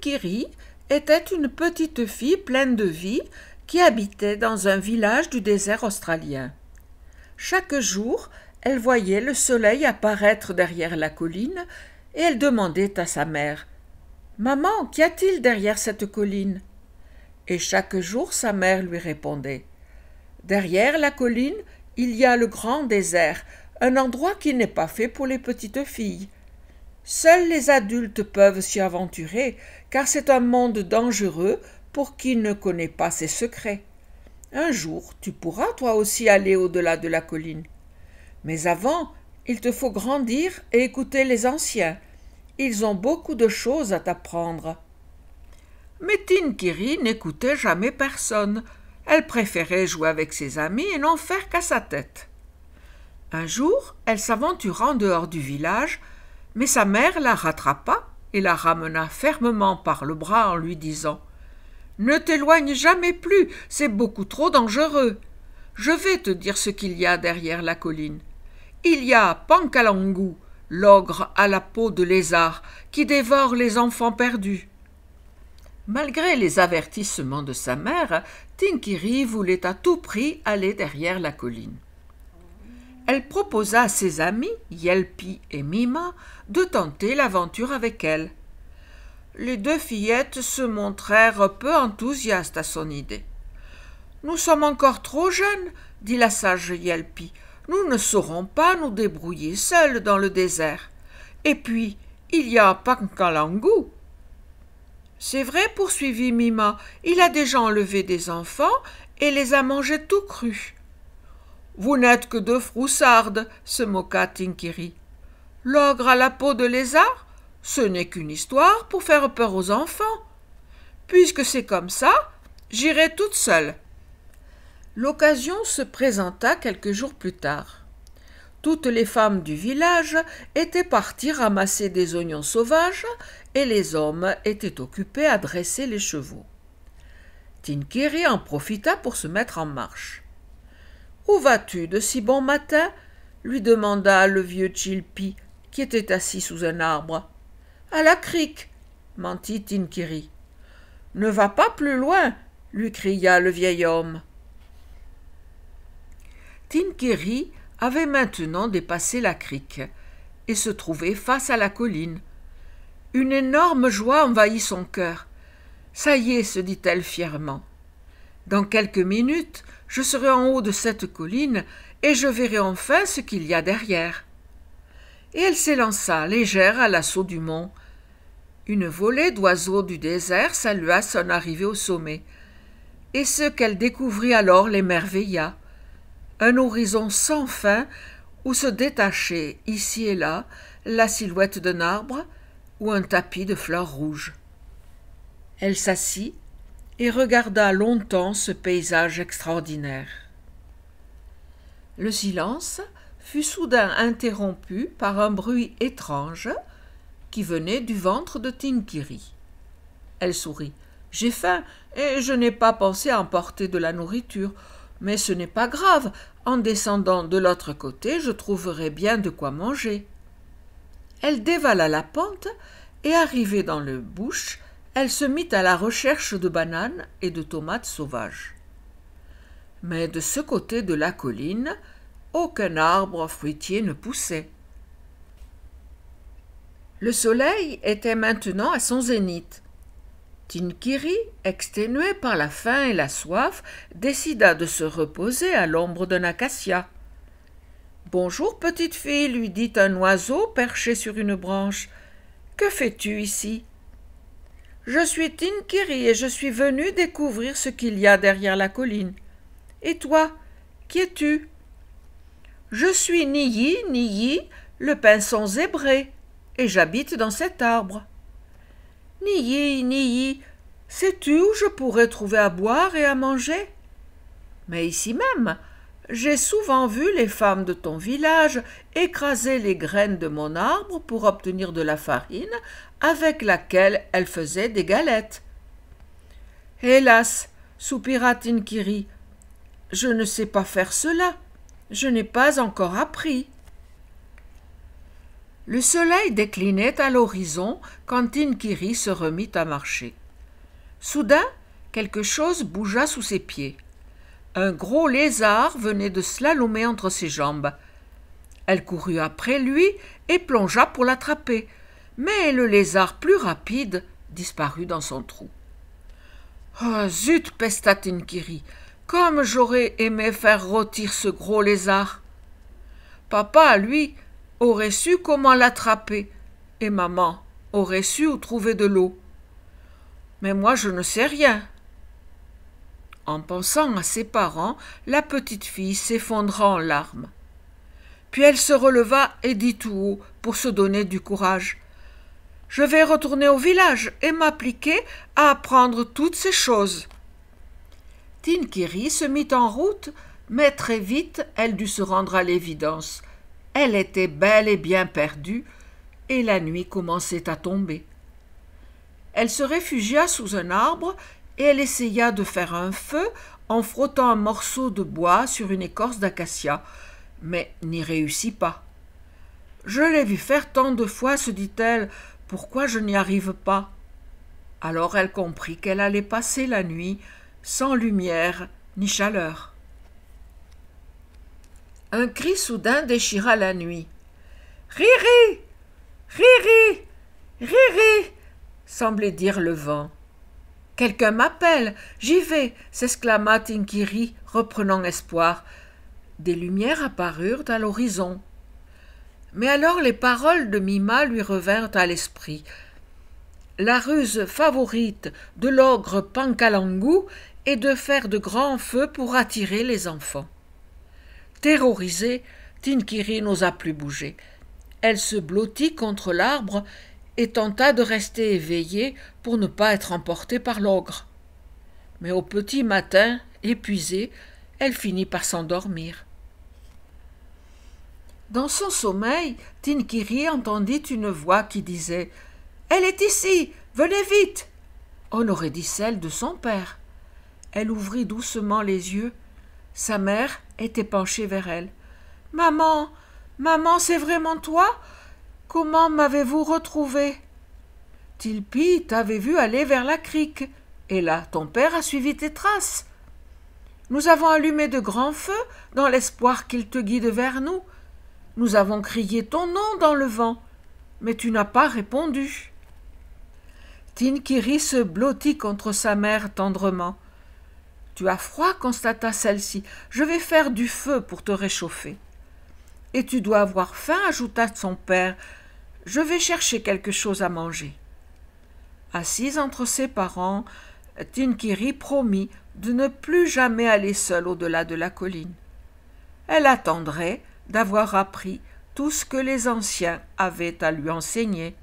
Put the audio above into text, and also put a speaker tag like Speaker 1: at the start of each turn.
Speaker 1: Kiri était une petite fille pleine de vie qui habitait dans un village du désert australien. Chaque jour, elle voyait le soleil apparaître derrière la colline et elle demandait à sa mère Maman, qu'y a-t-il derrière cette colline Et chaque jour, sa mère lui répondait Derrière la colline, il y a le grand désert, un endroit qui n'est pas fait pour les petites filles. Seuls les adultes peuvent s'y aventurer, car c'est un monde dangereux pour qui ne connaît pas ses secrets. Un jour, tu pourras toi aussi aller au-delà de la colline. Mais avant, il te faut grandir et écouter les anciens. Ils ont beaucoup de choses à t'apprendre. Mais Tinkiri n'écoutait jamais personne. Elle préférait jouer avec ses amis et n'en faire qu'à sa tête. Un jour, elle s'aventura en dehors du village mais sa mère la rattrapa et la ramena fermement par le bras en lui disant Ne t'éloigne jamais plus, c'est beaucoup trop dangereux. Je vais te dire ce qu'il y a derrière la colline. Il y a Pankalangu, l'ogre à la peau de lézard, qui dévore les enfants perdus. Malgré les avertissements de sa mère, Tinkiri voulait à tout prix aller derrière la colline elle proposa à ses amis, Yelpi et Mima, de tenter l'aventure avec elle. Les deux fillettes se montrèrent peu enthousiastes à son idée. Nous sommes encore trop jeunes, dit la sage Yelpi. Nous ne saurons pas nous débrouiller seules dans le désert. Et puis, il y a Pankalangu. C'est vrai, poursuivit Mima, il a déjà enlevé des enfants et les a mangés tout crus. Vous n'êtes que deux froussardes, se moqua Tinkiri. L'ogre à la peau de lézard Ce n'est qu'une histoire pour faire peur aux enfants. Puisque c'est comme ça, j'irai toute seule. L'occasion se présenta quelques jours plus tard. Toutes les femmes du village étaient parties ramasser des oignons sauvages et les hommes étaient occupés à dresser les chevaux. Tinkiri en profita pour se mettre en marche. Où vas-tu de si bon matin lui demanda le vieux Chilpi, qui était assis sous un arbre. À la crique, mentit Tinkiri. Ne va pas plus loin, lui cria le vieil homme. Tinkiri avait maintenant dépassé la crique et se trouvait face à la colline. Une énorme joie envahit son cœur. Ça y est, se dit-elle fièrement, dans quelques minutes, je serai en haut de cette colline et je verrai enfin ce qu'il y a derrière. Et elle s'élança, légère, à l'assaut du mont. Une volée d'oiseaux du désert salua son arrivée au sommet. Et ce qu'elle découvrit alors l'émerveilla. Un horizon sans fin où se détachait, ici et là, la silhouette d'un arbre ou un tapis de fleurs rouges. Elle s'assit et regarda longtemps ce paysage extraordinaire. Le silence fut soudain interrompu par un bruit étrange qui venait du ventre de Tinkiri. Elle sourit. J'ai faim et je n'ai pas pensé à emporter de la nourriture. Mais ce n'est pas grave. En descendant de l'autre côté, je trouverai bien de quoi manger. Elle dévala la pente et, arrivée dans le bouche, elle se mit à la recherche de bananes et de tomates sauvages. Mais de ce côté de la colline, aucun arbre fruitier ne poussait. Le soleil était maintenant à son zénith. Tinkiri, exténué par la faim et la soif, décida de se reposer à l'ombre d'un acacia. Bonjour, petite fille, lui dit un oiseau perché sur une branche. Que fais-tu ici je suis Tinkiri et je suis venu découvrir ce qu'il y a derrière la colline. Et toi, qui es-tu Je suis Niyi, Niyi, le pinson zébré, et j'habite dans cet arbre. Niyi, Niyi, sais-tu où je pourrais trouver à boire et à manger Mais ici même, j'ai souvent vu les femmes de ton village écraser les graines de mon arbre pour obtenir de la farine avec laquelle elles faisaient des galettes. Hélas, soupira Tinkiri, je ne sais pas faire cela. Je n'ai pas encore appris. Le soleil déclinait à l'horizon quand Tinkiri se remit à marcher. Soudain, quelque chose bougea sous ses pieds. Un gros lézard venait de slalomer entre ses jambes. Elle courut après lui et plongea pour l'attraper, mais le lézard plus rapide disparut dans son trou. Oh, zut, pesta Tinkiri, comme j'aurais aimé faire rôtir ce gros lézard. Papa, lui, aurait su comment l'attraper, et maman aurait su où trouver de l'eau. Mais moi je ne sais rien, en pensant à ses parents, la petite fille s'effondra en larmes. Puis elle se releva et dit tout haut, pour se donner du courage. Je vais retourner au village et m'appliquer à apprendre toutes ces choses. Tinkiri se mit en route, mais très vite elle dut se rendre à l'évidence. Elle était belle et bien perdue, et la nuit commençait à tomber. Elle se réfugia sous un arbre et elle essaya de faire un feu en frottant un morceau de bois sur une écorce d'acacia, mais n'y réussit pas. Je l'ai vu faire tant de fois, se dit-elle, pourquoi je n'y arrive pas Alors elle comprit qu'elle allait passer la nuit sans lumière ni chaleur. Un cri soudain déchira la nuit. Riri Riri Riri semblait dire le vent. Quelqu'un m'appelle. J'y vais. s'exclama Tinkiri, reprenant espoir. Des lumières apparurent à l'horizon. Mais alors les paroles de Mima lui revinrent à l'esprit. La ruse favorite de l'ogre Pankalangu est de faire de grands feux pour attirer les enfants. Terrorisée, Tinkiri n'osa plus bouger. Elle se blottit contre l'arbre et tenta de rester éveillée pour ne pas être emportée par l'ogre. Mais au petit matin, épuisée, elle finit par s'endormir. Dans son sommeil, Tinkiri entendit une voix qui disait Elle est ici, venez vite On aurait dit celle de son père. Elle ouvrit doucement les yeux. Sa mère était penchée vers elle. Maman, maman, c'est vraiment toi Comment m'avez-vous retrouvé Tilpi t'avait vu aller vers la crique, et là ton père a suivi tes traces. Nous avons allumé de grands feux dans l'espoir qu'il te guide vers nous. Nous avons crié ton nom dans le vent, mais tu n'as pas répondu. Tinkiri se blottit contre sa mère tendrement. Tu as froid, constata celle-ci. Je vais faire du feu pour te réchauffer. Et tu dois avoir faim, ajouta son père. Je vais chercher quelque chose à manger. Assise entre ses parents, Tinkiri promit de ne plus jamais aller seule au-delà de la colline. Elle attendrait d'avoir appris tout ce que les anciens avaient à lui enseigner.